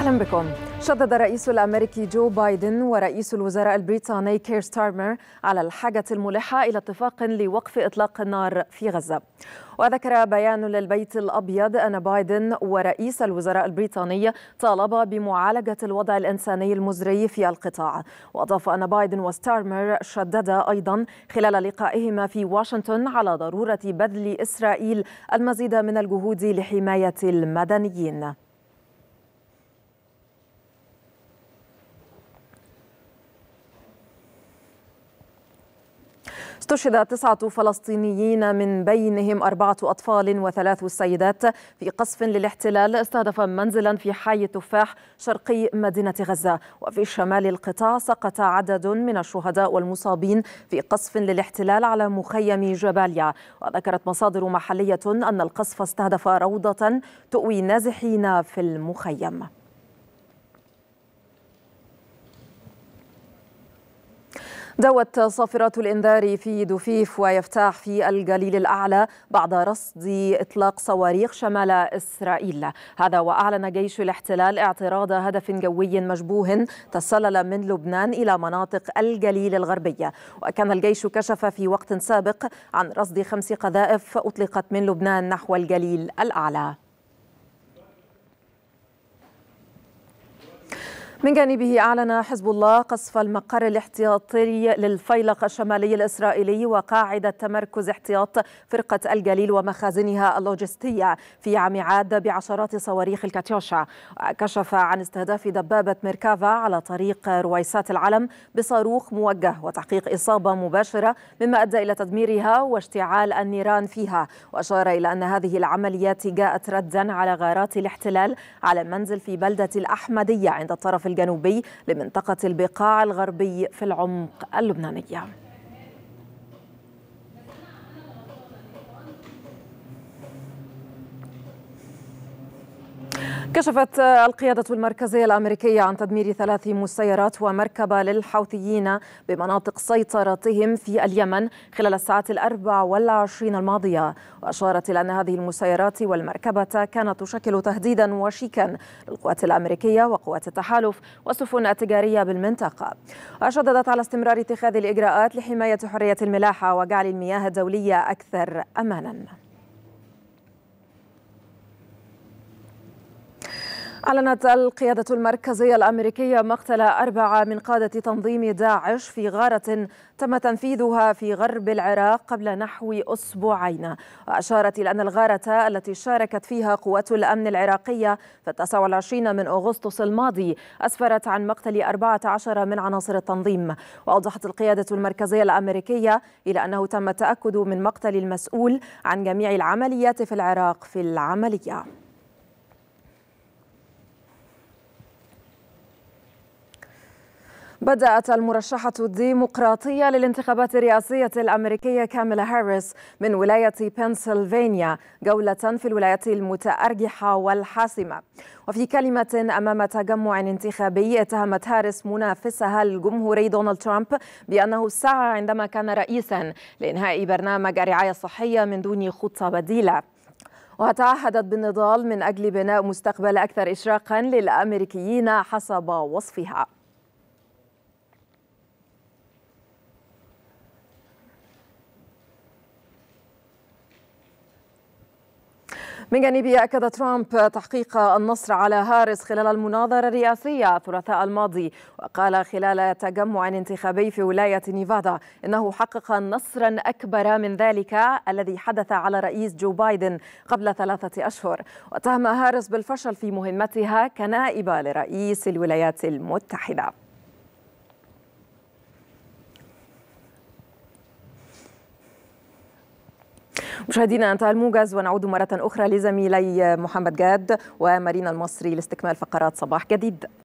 أهلا بكم شدد الرئيس الأمريكي جو بايدن ورئيس الوزراء البريطاني كير ستارمر على الحاجة الملحة إلى اتفاق لوقف إطلاق النار في غزة وذكر بيان للبيت الأبيض أن بايدن ورئيس الوزراء البريطاني طالبا بمعالجة الوضع الإنساني المزري في القطاع وأضاف أن بايدن وستارمر شددا أيضا خلال لقائهما في واشنطن على ضرورة بذل إسرائيل المزيد من الجهود لحماية المدنيين استشهد تسعة فلسطينيين من بينهم أربعة أطفال وثلاث سيدات في قصف للاحتلال استهدف منزلا في حي التفاح شرقي مدينة غزة وفي شمال القطاع سقط عدد من الشهداء والمصابين في قصف للاحتلال على مخيم جباليا وذكرت مصادر محلية أن القصف استهدف روضة تؤوي نازحين في المخيم دوت صافرات الإنذار في دفيف ويفتاح في الجليل الأعلى بعد رصد إطلاق صواريخ شمال إسرائيل هذا وأعلن جيش الاحتلال اعتراض هدف جوي مشبوه تسلل من لبنان إلى مناطق الجليل الغربية وكان الجيش كشف في وقت سابق عن رصد خمس قذائف أطلقت من لبنان نحو الجليل الأعلى من جانبه أعلن حزب الله قصف المقر الاحتياطي للفيلق الشمالي الإسرائيلي وقاعدة تمركز احتياط فرقة الجليل ومخازنها اللوجستية في عام عاد بعشرات صواريخ الكاتيوشا كشف عن استهداف دبابة ميركافا على طريق رويسات العلم بصاروخ موجه وتحقيق إصابة مباشرة مما أدى إلى تدميرها واشتعال النيران فيها وأشار إلى أن هذه العمليات جاءت ردا على غارات الاحتلال على منزل في بلدة الأحمدية عند الطرف الجنوبي لمنطقة البقاع الغربي في العمق اللبنانية كشفت القيادة المركزية الأمريكية عن تدمير ثلاث مسيرات ومركبة للحوثيين بمناطق سيطرتهم في اليمن خلال الساعات الأربع والعشرين الماضية وأشارت إلى أن هذه المسيرات والمركبة كانت تشكل تهديدا وشيكا للقوات الأمريكية وقوات التحالف والسفن التجارية بالمنطقة وشددت على استمرار اتخاذ الإجراءات لحماية حرية الملاحة وجعل المياه الدولية أكثر أمانا أعلنت القيادة المركزية الأمريكية مقتل أربعة من قادة تنظيم داعش في غارة تم تنفيذها في غرب العراق قبل نحو أسبوعين وأشارت إلى أن الغارة التي شاركت فيها قوات الأمن العراقية في 29 من أغسطس الماضي أسفرت عن مقتل 14 من عناصر التنظيم وأوضحت القيادة المركزية الأمريكية إلى أنه تم التأكد من مقتل المسؤول عن جميع العمليات في العراق في العملية بدأت المرشحة الديمقراطية للانتخابات الرئاسية الأمريكية كاميلا هاريس من ولاية بنسلفانيا جولة في الولايات المتأرجحة والحاسمة وفي كلمة أمام تجمع انتخابي اتهمت هاريس منافسها الجمهوري دونالد ترامب بأنه سعى عندما كان رئيسا لإنهاء برنامج الرعاية الصحية من دون خطة بديلة وتعهدت بالنضال من أجل بناء مستقبل أكثر إشراقا للأمريكيين حسب وصفها من جانبه أكد ترامب تحقيق النصر على هارس خلال المناظرة الرئاسية الثلاثاء الماضي وقال خلال تجمع انتخابي في ولاية نيفادا إنه حقق نصرا أكبر من ذلك الذي حدث على رئيس جو بايدن قبل ثلاثة أشهر واتهم هارس بالفشل في مهمتها كنائبة لرئيس الولايات المتحدة مشاهدينا انتهى الموجز ونعود مرة أخرى لزميلي محمد جاد ومارينا المصري لاستكمال فقرات صباح جديد